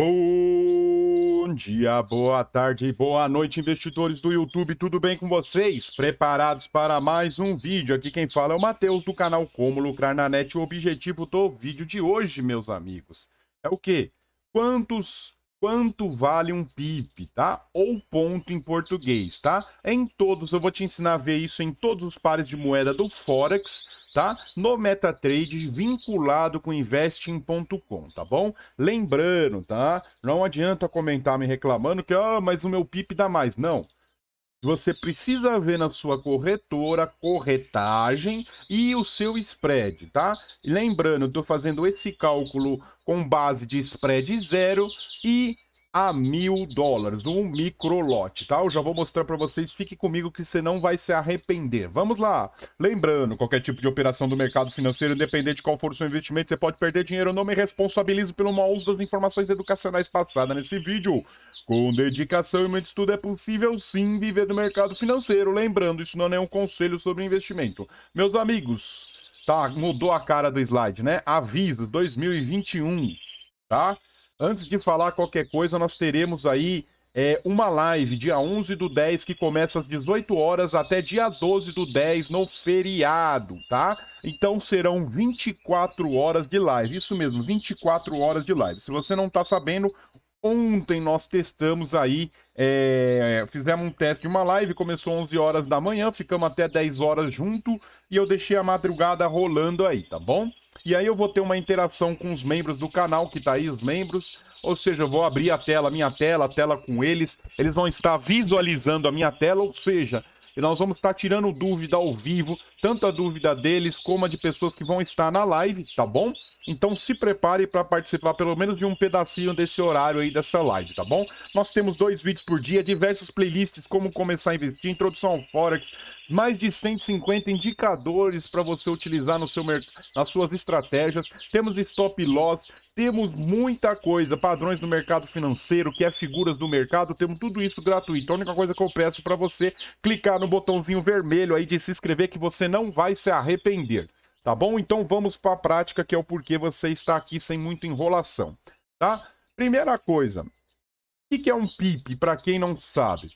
Bom dia, boa tarde, boa noite, investidores do YouTube, tudo bem com vocês? Preparados para mais um vídeo? Aqui quem fala é o Matheus do canal Como Lucrar na Net. O objetivo do vídeo de hoje, meus amigos, é o quê? Quantos, quanto vale um PIB, tá? Ou ponto em português, tá? Em todos, eu vou te ensinar a ver isso em todos os pares de moeda do Forex, tá? No MetaTrader vinculado com investing.com, tá bom? Lembrando, tá? Não adianta comentar me reclamando que, ah, mas o meu PIP dá mais. Não. Você precisa ver na sua corretora corretagem e o seu spread, tá? Lembrando, estou fazendo esse cálculo com base de spread zero e a mil dólares, um lote, tá? Eu já vou mostrar para vocês, fique comigo que você não vai se arrepender. Vamos lá! Lembrando, qualquer tipo de operação do mercado financeiro, independente de qual for o seu investimento, você pode perder dinheiro. Eu não me responsabilizo pelo mau uso das informações educacionais passadas nesse vídeo. Com dedicação e muito estudo é possível sim viver do mercado financeiro. Lembrando, isso não é um conselho sobre investimento. Meus amigos, tá? Mudou a cara do slide, né? Aviso 2021, tá? Antes de falar qualquer coisa, nós teremos aí é, uma live dia 11 do 10 que começa às 18 horas até dia 12 do 10 no feriado, tá? Então serão 24 horas de live. Isso mesmo, 24 horas de live. Se você não tá sabendo, ontem nós testamos aí, é, fizemos um teste de uma live, começou 11 horas da manhã, ficamos até 10 horas junto e eu deixei a madrugada rolando aí, tá bom? E aí eu vou ter uma interação com os membros do canal, que tá aí os membros. Ou seja, eu vou abrir a tela, minha tela, a tela com eles. Eles vão estar visualizando a minha tela, ou seja, nós vamos estar tirando dúvida ao vivo, tanto a dúvida deles como a de pessoas que vão estar na live, tá bom? Então se prepare para participar pelo menos de um pedacinho desse horário aí dessa live, tá bom? Nós temos dois vídeos por dia, diversas playlists como começar a investir, introdução ao forex, mais de 150 indicadores para você utilizar no seu nas suas estratégias. Temos stop loss, temos muita coisa, padrões do mercado financeiro, que é figuras do mercado, temos tudo isso gratuito. A única coisa que eu peço para você clicar no botãozinho vermelho aí de se inscrever que você não vai se arrepender. Tá bom? Então vamos para a prática, que é o porquê você está aqui sem muita enrolação. Tá? Primeira coisa, o que é um PIP, para quem não sabe?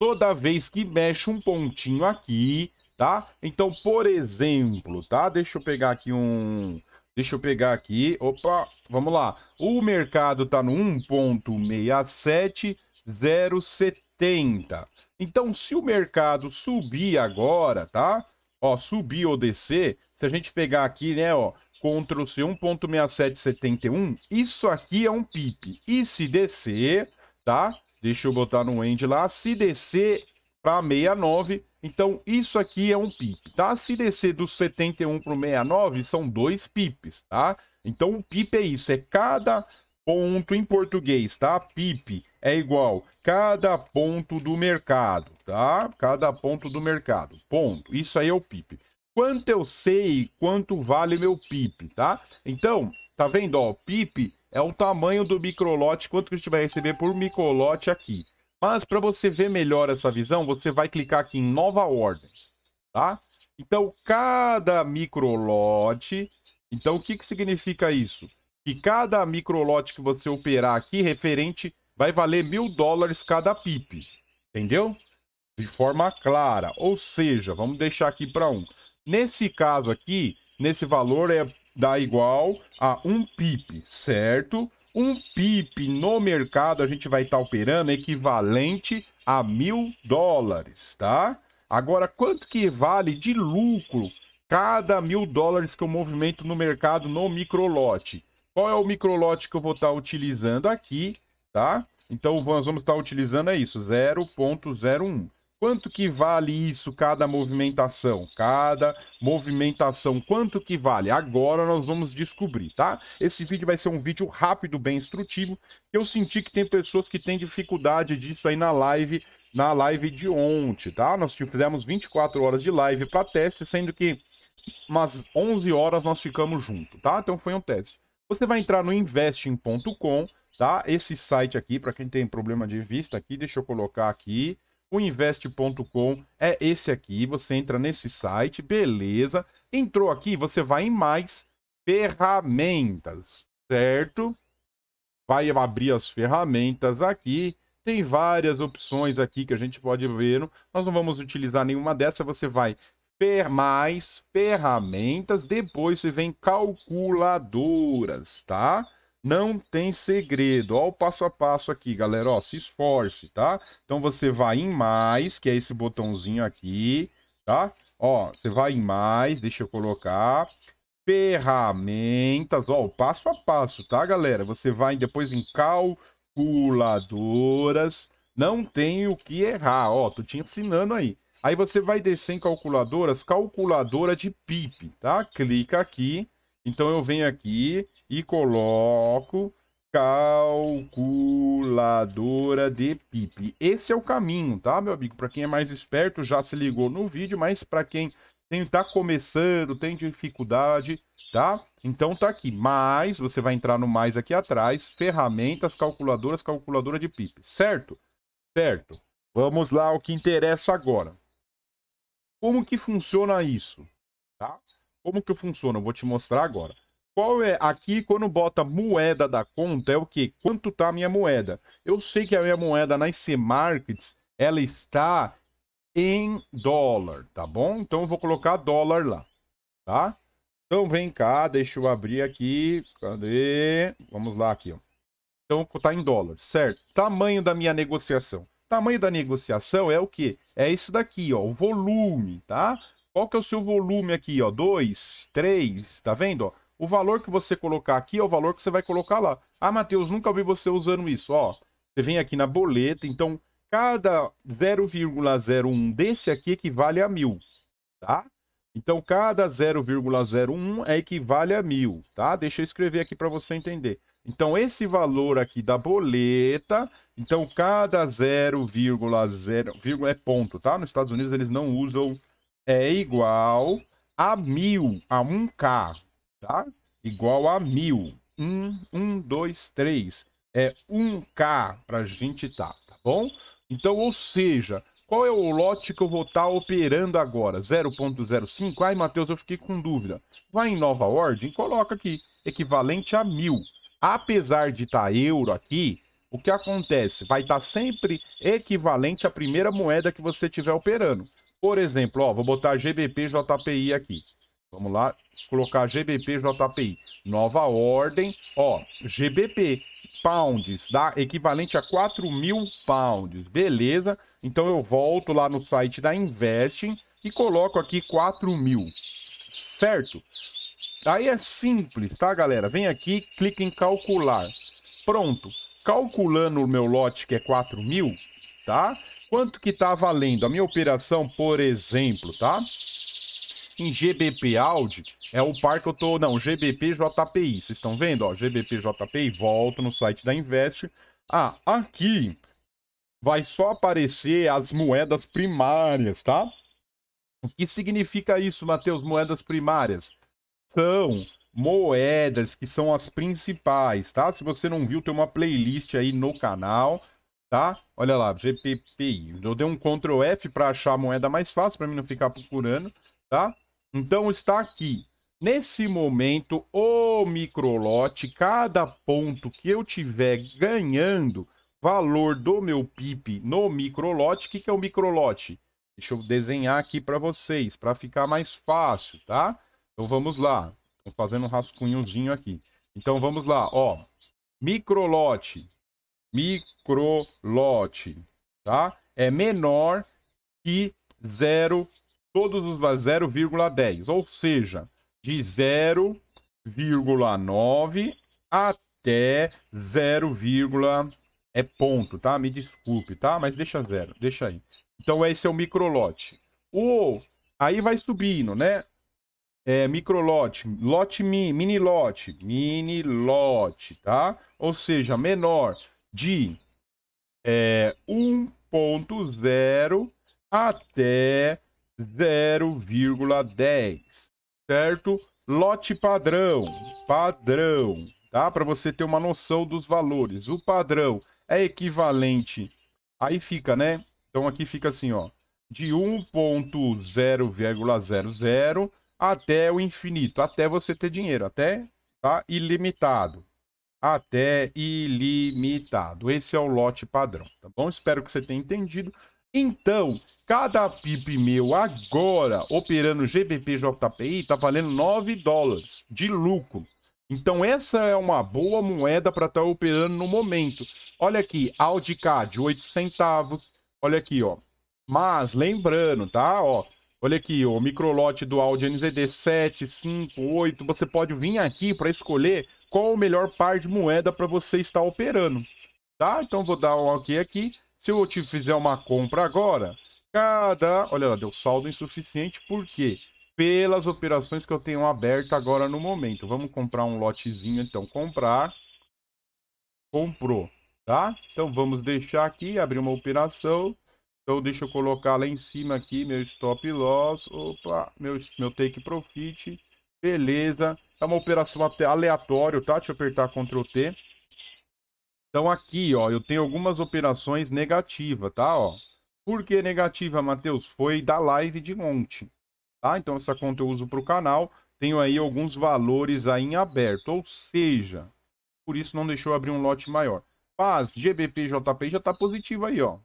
Toda vez que mexe um pontinho aqui, tá? Então, por exemplo, tá? Deixa eu pegar aqui um... Deixa eu pegar aqui, opa, vamos lá. O mercado está no 1.67070. Então, se o mercado subir agora, tá? ó, subir ou descer, se a gente pegar aqui, né, ó, Ctrl C 1.6771, isso aqui é um pip. E se descer, tá? Deixa eu botar no end lá, se descer para 69, então isso aqui é um pip, tá? Se descer do 71 para o 69, são dois pips, tá? Então o pip é isso, é cada ponto em português, tá? PIB é igual cada ponto do mercado, tá? Cada ponto do mercado, ponto. Isso aí é o PIB. Quanto eu sei, quanto vale meu PIB, tá? Então, tá vendo, ó, PIB é o tamanho do microlote, quanto que a gente vai receber por microlote aqui. Mas para você ver melhor essa visão, você vai clicar aqui em nova ordem, tá? Então, cada microlote, então o que que significa isso? que cada microlote que você operar aqui, referente, vai valer mil dólares cada PIP. Entendeu? De forma clara. Ou seja, vamos deixar aqui para um. Nesse caso aqui, nesse valor é dá igual a um PIP, certo? Um PIP no mercado a gente vai estar tá operando equivalente a mil dólares, tá? Agora, quanto que vale de lucro cada mil dólares que eu movimento no mercado no microlote? qual é o microlote que eu vou estar tá utilizando aqui, tá? Então nós vamos estar tá utilizando é isso, 0.01. Quanto que vale isso cada movimentação? Cada movimentação, quanto que vale? Agora nós vamos descobrir, tá? Esse vídeo vai ser um vídeo rápido, bem instrutivo. Eu senti que tem pessoas que têm dificuldade disso aí na live, na live de ontem, tá? Nós fizemos 24 horas de live para teste, sendo que umas 11 horas nós ficamos juntos, tá? Então foi um teste. Você vai entrar no investing.com, tá? Esse site aqui, para quem tem problema de vista aqui, deixa eu colocar aqui. O invest.com é esse aqui, você entra nesse site, beleza. Entrou aqui, você vai em mais ferramentas, certo? Vai abrir as ferramentas aqui, tem várias opções aqui que a gente pode ver. Nós não vamos utilizar nenhuma dessa. Você vai per mais ferramentas, depois você vem calculadoras, tá? Não tem segredo. Ó, o passo a passo aqui, galera. Ó, se esforce, tá? Então você vai em mais, que é esse botãozinho aqui, tá? Ó, você vai em mais, deixa eu colocar. Ferramentas, ó, o passo a passo, tá, galera? Você vai depois em calculadoras não tem o que errar. Ó, tô te ensinando aí. Aí você vai descer em calculadoras, calculadora de PIB, tá? Clica aqui. Então eu venho aqui e coloco calculadora de PIB. Esse é o caminho, tá, meu amigo? Para quem é mais esperto, já se ligou no vídeo, mas para quem está tá começando, tem dificuldade, tá? Então tá aqui, mais, você vai entrar no mais aqui atrás, ferramentas, calculadoras, calculadora de PIB, certo? Certo. Vamos lá ao que interessa agora. Como que funciona isso? Tá? Como que funciona? Eu vou te mostrar agora. Qual é aqui quando bota moeda da conta é o que? Quanto tá a minha moeda? Eu sei que a minha moeda na IC Markets ela está em dólar, tá bom? Então eu vou colocar dólar lá, tá? Então vem cá, deixa eu abrir aqui. Cadê? Vamos lá aqui, ó. Então está em dólar, certo? Tamanho da minha negociação. Tamanho da negociação é o que? É isso daqui, ó, o volume, tá? Qual que é o seu volume aqui, ó? 2, 3, tá vendo, ó? O valor que você colocar aqui é o valor que você vai colocar lá. Ah, Matheus, nunca vi você usando isso, ó. Você vem aqui na boleta, então cada 0,01 desse aqui equivale a mil, tá? Então, cada 0,01 é equivale a mil, tá? Deixa eu escrever aqui para você entender. Então, esse valor aqui da boleta, então cada 0,0 é ponto, tá? Nos Estados Unidos eles não usam é igual a mil, a 1K, tá? Igual a mil. 1, 1, 2, 3. É 1K pra gente tá, tá bom? Então, ou seja, qual é o lote que eu vou estar tá operando agora? 0.05? Ai, Matheus, eu fiquei com dúvida. Vai em nova ordem, coloca aqui, equivalente a mil. Apesar de estar tá euro aqui, o que acontece? Vai estar tá sempre equivalente à primeira moeda que você estiver operando. Por exemplo, ó, vou botar GBP JPI aqui. Vamos lá, colocar GBP JPI. Nova ordem, ó, GBP pounds, dá equivalente a 4 mil pounds, beleza? Então eu volto lá no site da Investing e coloco aqui 4 mil, certo? Aí é simples, tá, galera? Vem aqui, clica em calcular. Pronto. Calculando o meu lote, que é 4 mil, tá? Quanto que tá valendo a minha operação, por exemplo, tá? Em GBP Audi, é o par que eu tô... Não, GBP JPI. Vocês estão vendo? Ó, GBP JPI, volto no site da Invest. Ah, aqui vai só aparecer as moedas primárias, tá? O que significa isso, Matheus, moedas primárias? são moedas que são as principais, tá? Se você não viu, tem uma playlist aí no canal, tá? Olha lá, GPPI. Eu dei um Ctrl F para achar a moeda mais fácil, para mim não ficar procurando, tá? Então está aqui. Nesse momento, o microlote, cada ponto que eu tiver ganhando valor do meu PIP no microlote, o que, que é o microlote? Deixa eu desenhar aqui para vocês, para ficar mais fácil, Tá? Então vamos lá. Estou fazendo um rascunhozinho aqui. Então vamos lá, ó. Microlote. Microlote, tá? É menor que 0, todos os 0,10, ou seja, de 0,9 até 0, é ponto, tá? Me desculpe, tá? Mas deixa zero, deixa aí. Então esse é o microlote. O aí vai subindo, né? é, microlote, lote mini, mini lote, mini lote, tá? Ou seja, menor de é, 1.0 até 0,10, certo? Lote padrão, padrão, tá? Para você ter uma noção dos valores. O padrão é equivalente, aí fica, né? Então aqui fica assim, ó, de 1.0,00 até o infinito, até você ter dinheiro, até tá ilimitado. Até ilimitado. Esse é o lote padrão, tá bom? Espero que você tenha entendido. Então, cada PIB meu agora operando GBP JPI tá valendo 9 dólares de lucro. Então essa é uma boa moeda para estar tá operando no momento. Olha aqui, Audi de 8 centavos. Olha aqui, ó. Mas lembrando, tá? Ó, Olha aqui, o microlote do Audi NZD 7, 5, 8. Você pode vir aqui para escolher qual o melhor par de moeda para você estar operando. Tá? Então vou dar um OK aqui. Se eu te fizer uma compra agora, cada... Olha lá, deu saldo insuficiente. Por quê? Pelas operações que eu tenho aberto agora no momento. Vamos comprar um lotezinho, então. Comprar. Comprou, tá? Então vamos deixar aqui, abrir uma operação. Então deixa eu colocar lá em cima aqui meu stop loss, opa, meu, meu take profit, beleza. É uma operação até aleatória, tá? Deixa eu apertar Ctrl T. Então aqui, ó, eu tenho algumas operações negativas, tá? Ó. Por que negativa, Matheus? Foi da live de ontem, tá? Então essa conta eu uso para o canal. Tenho aí alguns valores aí em aberto, ou seja, por isso não deixou abrir um lote maior. Paz, GBP, já está positivo aí, ó.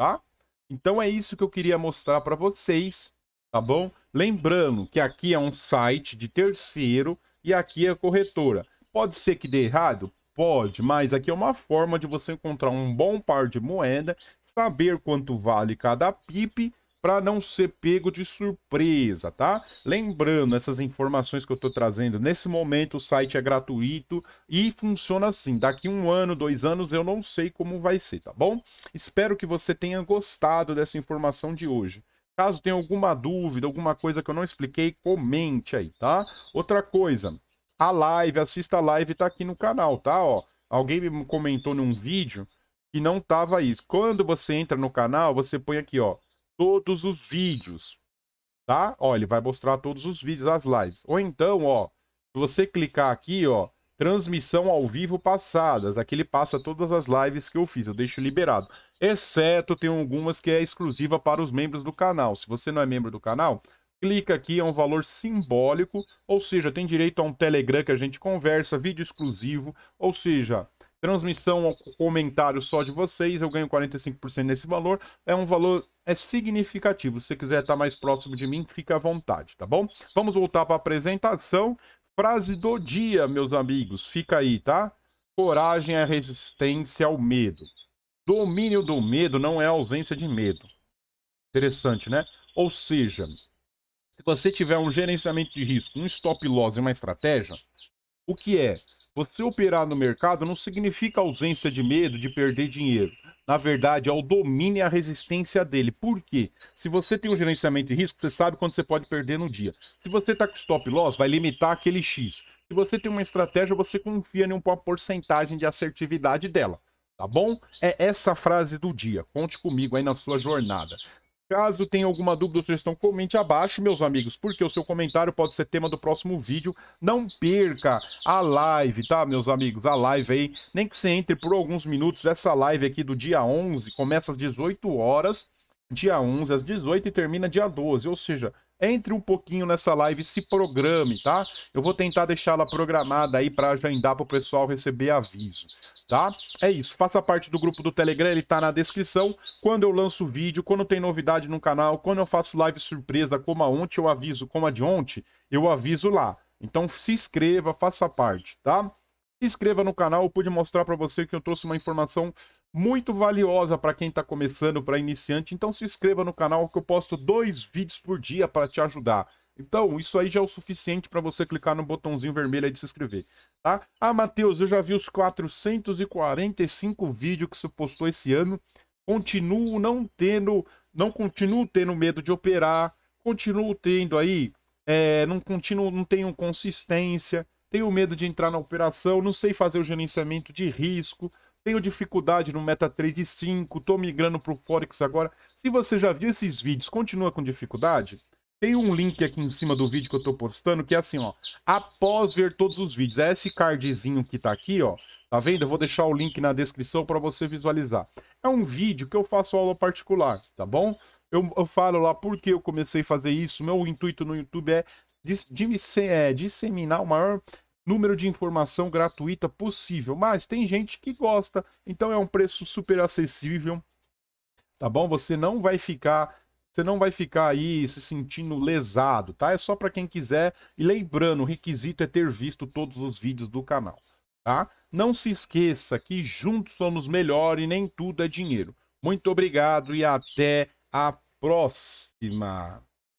Tá? Então é isso que eu queria mostrar para vocês, tá bom? Lembrando que aqui é um site de terceiro e aqui é corretora. Pode ser que dê errado? Pode, mas aqui é uma forma de você encontrar um bom par de moeda, saber quanto vale cada PIP para não ser pego de surpresa, tá? Lembrando, essas informações que eu estou trazendo, nesse momento o site é gratuito e funciona assim. Daqui um ano, dois anos, eu não sei como vai ser, tá bom? Espero que você tenha gostado dessa informação de hoje. Caso tenha alguma dúvida, alguma coisa que eu não expliquei, comente aí, tá? Outra coisa, a live, assista a live, tá aqui no canal, tá? Ó, alguém me comentou num vídeo que não tava isso. Quando você entra no canal, você põe aqui, ó, todos os vídeos, tá? Ó, ele vai mostrar todos os vídeos das lives. Ou então, ó, se você clicar aqui, ó, transmissão ao vivo passadas, aqui ele passa todas as lives que eu fiz, eu deixo liberado. Exceto tem algumas que é exclusiva para os membros do canal. Se você não é membro do canal, clica aqui, é um valor simbólico, ou seja, tem direito a um Telegram que a gente conversa, vídeo exclusivo, ou seja, Transmissão comentário só de vocês, eu ganho 45% nesse valor. É um valor é significativo. Se você quiser estar mais próximo de mim, fica à vontade, tá bom? Vamos voltar para a apresentação. Frase do dia, meus amigos. Fica aí, tá? Coragem é resistência ao medo. Domínio do medo não é ausência de medo. Interessante, né? Ou seja, se você tiver um gerenciamento de risco, um stop loss e uma estratégia, o que é? Você operar no mercado não significa ausência de medo de perder dinheiro. Na verdade, é o domínio e a resistência dele. Por quê? Se você tem um gerenciamento de risco, você sabe quando você pode perder no dia. Se você está com stop loss, vai limitar aquele X. Se você tem uma estratégia, você confia em uma porcentagem de assertividade dela. Tá bom? É essa frase do dia. Conte comigo aí na sua jornada. Caso tenha alguma dúvida ou sugestão, comente abaixo, meus amigos, porque o seu comentário pode ser tema do próximo vídeo. Não perca a live, tá, meus amigos? A live aí, nem que você entre por alguns minutos, essa live aqui do dia 11 começa às 18 horas, dia 11 às 18 e termina dia 12, ou seja, entre um pouquinho nessa live, se programe, tá? Eu vou tentar deixá-la programada aí para agendar para o pessoal receber aviso, tá? É isso, faça parte do grupo do Telegram, ele tá na descrição. Quando eu lanço vídeo, quando tem novidade no canal, quando eu faço live surpresa, como a ontem, eu aviso, como a de ontem, eu aviso lá. Então se inscreva, faça parte, tá? inscreva no canal, eu pude mostrar para você que eu trouxe uma informação muito valiosa para quem está começando, para iniciante. Então se inscreva no canal que eu posto dois vídeos por dia para te ajudar. Então, isso aí já é o suficiente para você clicar no botãozinho vermelho aí de se inscrever, tá? Ah, Matheus, eu já vi os 445 vídeos que você postou esse ano. Continuo não tendo, não continuo tendo medo de operar, continuo tendo aí, é, não continuo, não tenho consistência, tenho medo de entrar na operação, não sei fazer o gerenciamento de risco, tenho dificuldade no MetaTrade 5, estou migrando para o Forex agora. Se você já viu esses vídeos, continua com dificuldade, tem um link aqui em cima do vídeo que eu estou postando, que é assim, ó, após ver todos os vídeos, é esse cardzinho que está aqui, ó, tá vendo? Eu vou deixar o link na descrição para você visualizar. É um vídeo que eu faço aula particular, tá bom? Eu, eu falo lá por que eu comecei a fazer isso, meu intuito no YouTube é de, de, é, disseminar o maior número de informação gratuita possível. Mas tem gente que gosta, então é um preço super acessível, tá bom? Você não vai ficar você não vai ficar aí se sentindo lesado, tá? É só para quem quiser. E lembrando, o requisito é ter visto todos os vídeos do canal, tá? Não se esqueça que juntos somos melhor e nem tudo é dinheiro. Muito obrigado e até a próxima.